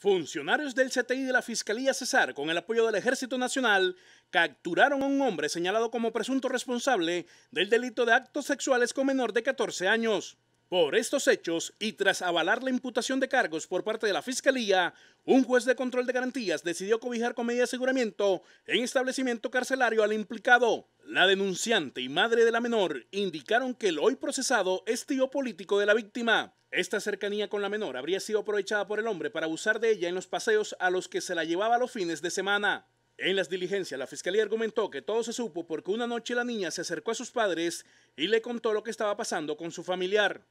Funcionarios del CTI de la Fiscalía Cesar, con el apoyo del Ejército Nacional, capturaron a un hombre señalado como presunto responsable del delito de actos sexuales con menor de 14 años. Por estos hechos y tras avalar la imputación de cargos por parte de la Fiscalía, un juez de control de garantías decidió cobijar con medida de aseguramiento en establecimiento carcelario al implicado. La denunciante y madre de la menor indicaron que el hoy procesado es tío político de la víctima. Esta cercanía con la menor habría sido aprovechada por el hombre para abusar de ella en los paseos a los que se la llevaba los fines de semana. En las diligencias, la fiscalía argumentó que todo se supo porque una noche la niña se acercó a sus padres y le contó lo que estaba pasando con su familiar.